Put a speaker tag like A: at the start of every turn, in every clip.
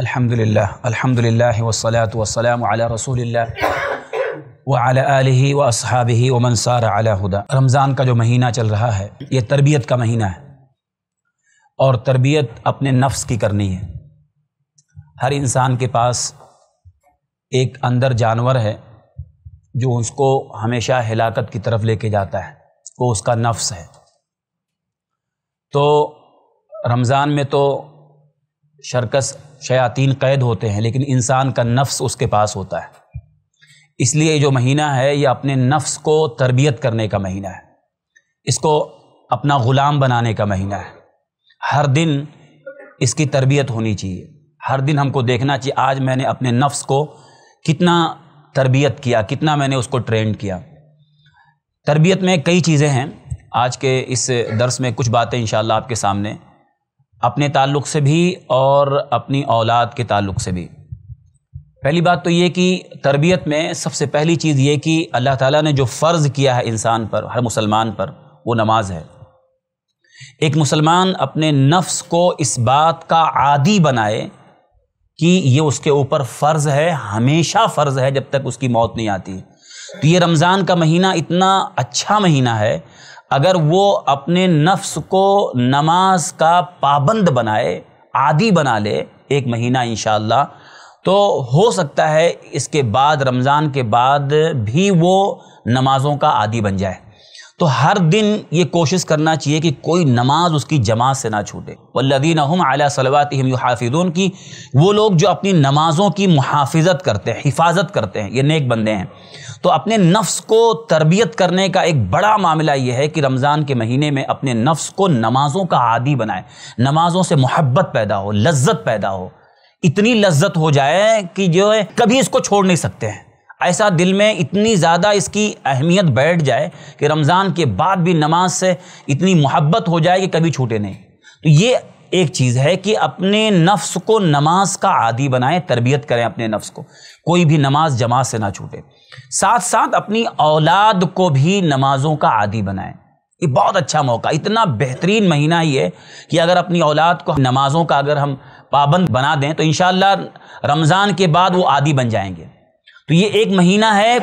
A: अल्हम्दुलिल्लाह अल्हम्दुलिल्लाह वसलात वसलाम अला रसूलिल्लाह व अला आलिही व असहाबिही व मनसार अला हुदा रमज़ान का जो महीना चल रहा है ये तरबियत का महीना है और तरबियत अपने नफ्स की करनी है हर इंसान के पास एक अंदर जानवर है जो उसको हमेशा हिलाकत की तरफ लेके जाता है वो उसका नफ्स है तो रमज़ान में तो शर्कस शयातीन कैद होते हैं लेकिन इंसान का नफ्स उसके पास होता है इसलिए जो महीना है ये अपने नफ्स को तरबियत करने का महीना है इसको अपना ग़ुलाम बनाने का महीना है हर दिन इसकी तरबियत होनी चाहिए हर दिन हमको देखना चाहिए आज मैंने अपने नफ्स को कितना तरबियत किया कितना मैंने उसको ट्रेंड किया तरबियत में कई चीज़ें हैं आज के इस दर्स में कुछ बातें इन आपके सामने अपने ताल्लुक़ से भी और अपनी औलाद के ताल्लुक़ से भी पहली बात तो ये कि तरबियत में सबसे पहली चीज़ ये कि अल्लाह ताला ने जो फ़र्ज़ किया है इंसान पर हर मुसलमान पर वो नमाज है एक मुसलमान अपने नफ्स को इस बात का आदि बनाए कि ये उसके ऊपर फ़र्ज़ है हमेशा फ़र्ज़ है जब तक उसकी मौत नहीं आती तो ये रमज़ान का महीना इतना अच्छा महीना है अगर वो अपने नफ्स को नमाज का पाबंद बनाए आदि बना ले एक महीना इन तो हो सकता है इसके बाद रमज़ान के बाद भी वो नमाज़ों का आदि बन जाए तो हर दिन ये कोशिश करना चाहिए कि कोई नमाज उसकी जमात से ना छूटे वल्लिन हम आला सलवात की वो लोग जो अपनी नमाज़ों की मुहाफ़त करते हैं हिफाजत करते हैं ये नेक बंदे हैं तो अपने नफ्स को तरबियत करने का एक बड़ा मामला ये है कि रमज़ान के महीने में अपने नफ्स को नमाज़ों का आदि बनाए नमाज़ों से मोहब्बत पैदा हो लज्जत पैदा हो इतनी लज्जत हो जाए कि जो है कभी इसको छोड़ नहीं सकते हैं ऐसा दिल में इतनी ज़्यादा इसकी अहमियत बैठ जाए कि रमज़ान के बाद भी नमाज से इतनी मोहब्बत हो जाए कि कभी छूटे नहीं तो ये एक चीज़ है कि अपने नफ्स को नमाज का आदि बनाएं तरबियत करें अपने नफ्स को कोई भी नमाज जमात से ना छूटे साथ साथ अपनी औलाद को भी नमाजों का आदि बनाएं ये बहुत अच्छा मौका इतना बेहतरीन महीना ही है कि अगर अपनी औलाद को नमाजों का अगर हम पाबंद बना दें तो इन रमज़ान के बाद वो आदि बन जाएंगे तो ये एक महीना है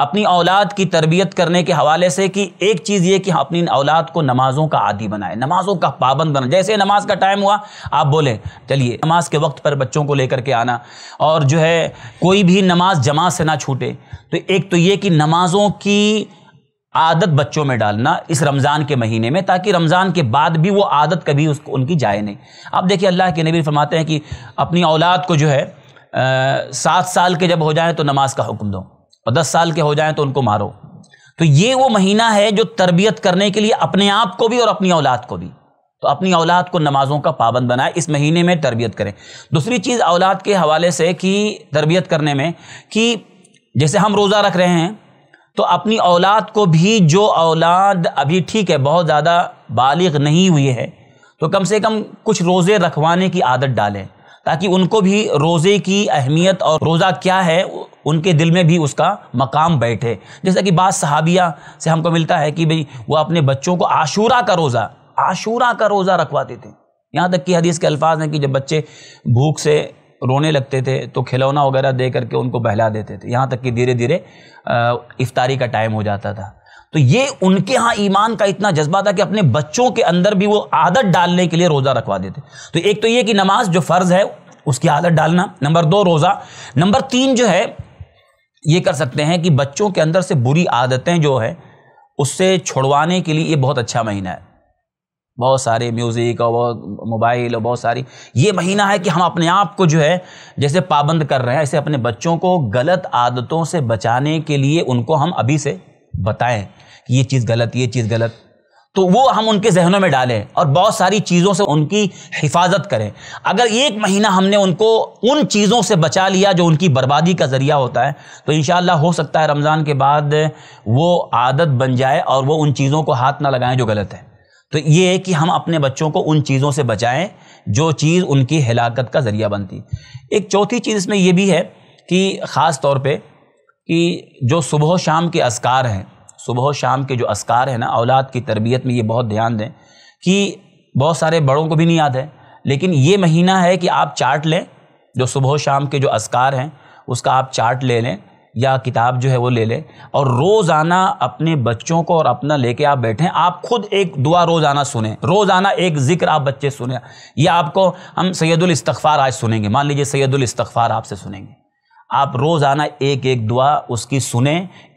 A: अपनी औलाद की तरबियत करने के हवाले से कि एक चीज़ ये कि हम अपनी औलाद को नमाज़ों का आदि बनाए नमाज़ों का पाबंद बनाए जैसे नमाज का टाइम हुआ आप बोले चलिए नमाज के वक्त पर बच्चों को लेकर के आना और जो है कोई भी नमाज जमात से ना छूटे तो एक तो ये कि नमाज़ों की आदत बच्चों में डालना इस रमज़ान के महीने में ताकि रमज़ान के बाद भी वो आदत कभी उसको उनकी जाए नहीं आप देखिए अल्लाह के नबी फरमाते हैं कि अपनी औलाद को जो है सात साल के जब हो जाएं तो नमाज का हुक्म दो और दस साल के हो जाएं तो उनको मारो तो ये वो महीना है जो तरबियत करने के लिए अपने आप को भी और अपनी औलाद को भी तो अपनी औलाद को नमाज़ों का पाबंद बनाए इस महीने में तरबियत करें दूसरी चीज़ औलाद के हवाले से कि तरबियत करने में कि जैसे हम रोज़ा रख रहे हैं तो अपनी औलाद को भी जो औलाद अभी ठीक है बहुत ज़्यादा बालिग नहीं हुई है तो कम से कम कुछ रोज़े रखवाने की आदत डालें ताकि उनको भी रोज़े की अहमियत और रोज़ा क्या है उनके दिल में भी उसका मकाम बैठे जैसा कि बाद सहाबिया से हमको मिलता है कि भाई वो अपने बच्चों को आशूरा का रोज़ा आशूरा का रोज़ा रखवाते थे यहाँ तक कि हदीस के अल्फाज हैं कि जब बच्चे भूख से रोने लगते थे तो खिलौना वगैरह दे करके उनको बहला देते थे यहाँ तक कि धीरे धीरे इफ्तारी का टाइम हो जाता था तो ये उनके यहाँ ईमान का इतना जज्बा था कि अपने बच्चों के अंदर भी वो आदत डालने के लिए रोज़ा रखवा देते तो एक तो ये कि नमाज जो फ़र्ज़ है उसकी आदत डालना नंबर दो रोज़ा नंबर तीन जो है ये कर सकते हैं कि बच्चों के अंदर से बुरी आदतें जो है उससे छुड़वाने के लिए ये बहुत अच्छा महीना है बहुत सारे म्यूज़िक और बहुत मोबाइल और बहुत सारी ये महीना है कि हम अपने आप को जो है जैसे पाबंद कर रहे हैं ऐसे अपने बच्चों को गलत आदतों से बचाने के लिए उनको हम अभी से बताएं ये चीज़ गलत ये चीज़ गलत तो वो हम उनके जहनों में डालें और बहुत सारी चीज़ों से उनकी हिफाजत करें अगर एक महीना हमने उनको उन चीज़ों से बचा लिया जो उनकी बर्बादी का ज़रिया होता है तो इन हो सकता है रमज़ान के बाद वो आदत बन जाए और वो उन चीज़ों को हाथ ना लगाएं जो गलत है तो ये है कि हम अपने बच्चों को उन चीज़ों से बचाएँ जो चीज़ उनकी हिलाकत का ज़रिया बनती एक चौथी चीज़ इसमें यह भी है कि ख़ास तौर पर कि जो सुबह शाम के असकार हैं सुबह शाम के जो असकार हैं ना औलाद की तरबियत में ये बहुत ध्यान दें कि बहुत सारे बड़ों को भी नहीं याद है लेकिन ये महीना है कि आप चार्ट लें जो सुबह शाम के जो असकार हैं उसका आप चार्ट ले लें या किताब जो है वो ले लें और रोज़ाना अपने बच्चों को और अपना लेके आप बैठें आप खुद एक दुआ रोज़ाना सुने रोज़ाना एक ज़िक्र आप बच्चे सुने या आपको हम सैदुल इस्तफ़ार आज सुनेंगे मान लीजिए सैदुल इस्तफ़ार आपसे सुनेंगे आप रोज़ाना एक एक दुआ उसकी सुने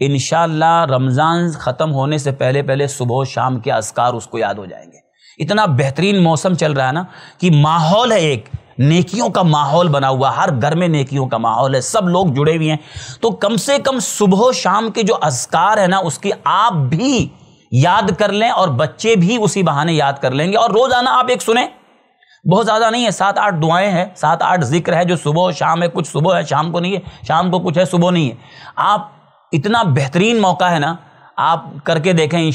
A: इन रमज़ान ख़त्म होने से पहले पहले सुबह शाम के असकार उसको याद हो जाएंगे इतना बेहतरीन मौसम चल रहा है ना कि माहौल है एक नेकियों का माहौल बना हुआ हर घर में नेकियों का माहौल है सब लोग जुड़े हुए हैं तो कम से कम सुबह शाम के जो असकार है ना उसकी आप भी याद कर लें और बच्चे भी उसी बहाने याद कर लेंगे और रोज़ाना आप एक सुने बहुत ज़्यादा नहीं है सात आठ दुआएं हैं सात आठ जिक्र है जो सुबह शाम है कुछ सुबह है शाम को नहीं है शाम को कुछ है सुबह नहीं है आप इतना बेहतरीन मौका है ना आप करके देखें इन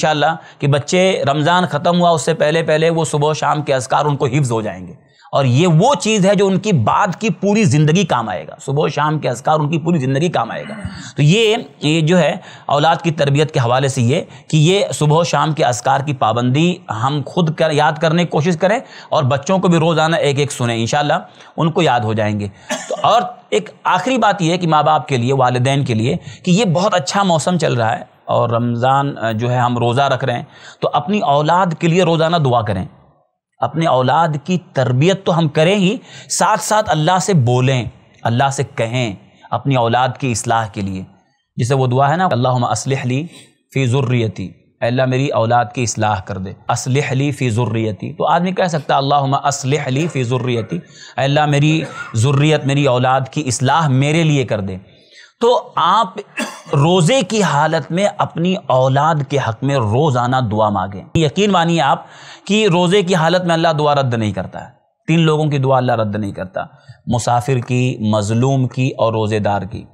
A: कि बच्चे रमज़ान ख़त्म हुआ उससे पहले पहले वो सुबह शाम के असकार उनको हिफ्ज़ हो जाएंगे और ये वो चीज़ है जो उनकी बाद की पूरी ज़िंदगी काम आएगा सुबह शाम के असकार उनकी पूरी ज़िंदगी काम आएगा तो ये ये जो है औलाद की तरबियत के हवाले से ये कि ये सुबह शाम के असकार की पाबंदी हम खुद कर याद करने की कोशिश करें और बच्चों को भी रोज़ाना एक एक सुने इन उनको याद हो जाएंगे तो और एक आखिरी बात यह है कि माँ बाप के लिए वालदेन के लिए कि ये बहुत अच्छा मौसम चल रहा है और रमज़ान जो है हम रोज़ा रख रहे हैं तो अपनी औलाद के लिए रोज़ाना दुआ करें अपने औलाद की तरबियत तो हम करें ही साथ साथ अल्लाह से बोलें अल्लाह से कहें अपनी औलाद की असलाह के लिए जिसे वो दुआ है ना अल्लाह असलहली फ़ी ज़ुर्रियती अल्लाह मेरी औलाद की असलाह कर दे असलहली फ़ी ज़ुर्रियती तो आदमी कह सकता है अल्लाह असलहली फ़ी ज़ुर्रियती अल्लाह मेरी ज़ुर्रियत मेरी औलाद की असलाह मेरे लिए कर दे तो आप रोज़े की हालत में अपनी औलाद के हक में रोज़ाना दुआ मांगें यकीन मानिए आप कि रोज़े की हालत में अल्लाह दुआ रद्द नहीं करता है तीन लोगों की दुआ अल्लाह रद्द नहीं करता मुसाफिर की मज़लूम की और रोज़ेदार की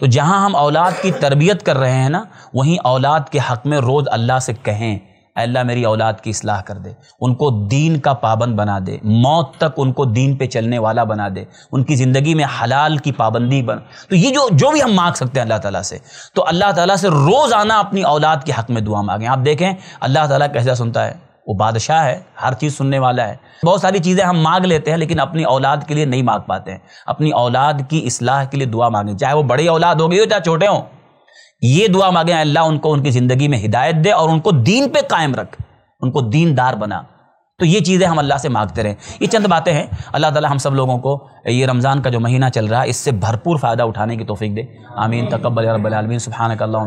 A: तो जहाँ हम औलाद की तरबियत कर रहे हैं ना वहीं औलाद के हक में रोज़ अल्लाह से कहें अल्लाह मेरी औलाद की असलाह कर दे उनको दीन का पाबंद बना दे मौत तक उनको दीन पे चलने वाला बना दे उनकी ज़िंदगी में हलाल की पाबंदी बन तो ये जो जो भी हम मांग सकते हैं अल्लाह ताला से तो अल्लाह ताला से रोज़ाना अपनी औलाद के हक़ में दुआ मांगें आप देखें अल्लाह ताला कैसा सुनता है वो बादशाह है हर चीज़ सुनने वाला है बहुत सारी चीज़ें हम मांग लेते हैं लेकिन अपनी औलाद के लिए नहीं मांग पाते हैं अपनी औलाद की असलाह के लिए दुआ मांगें चाहे वो बड़ी औलाद हो गई हो चाहे छोटे हों ये दुआ मांगे अल्लाह उनको उनकी ज़िंदगी में हिदायत दे और उनको दीन पे कायम रख उनको दीनदार बना तो ये चीज़ें हम अल्लाह से मांगते रहें ये चंद बातें हैं अल्लाह ताला हम सब लोगों को ये रमज़ान का जो महीना चल रहा है इससे भरपूर फ़ायदा उठाने की तोफ़ी दे आमीन तकबल रबालमीन सुबहानक अल्लाह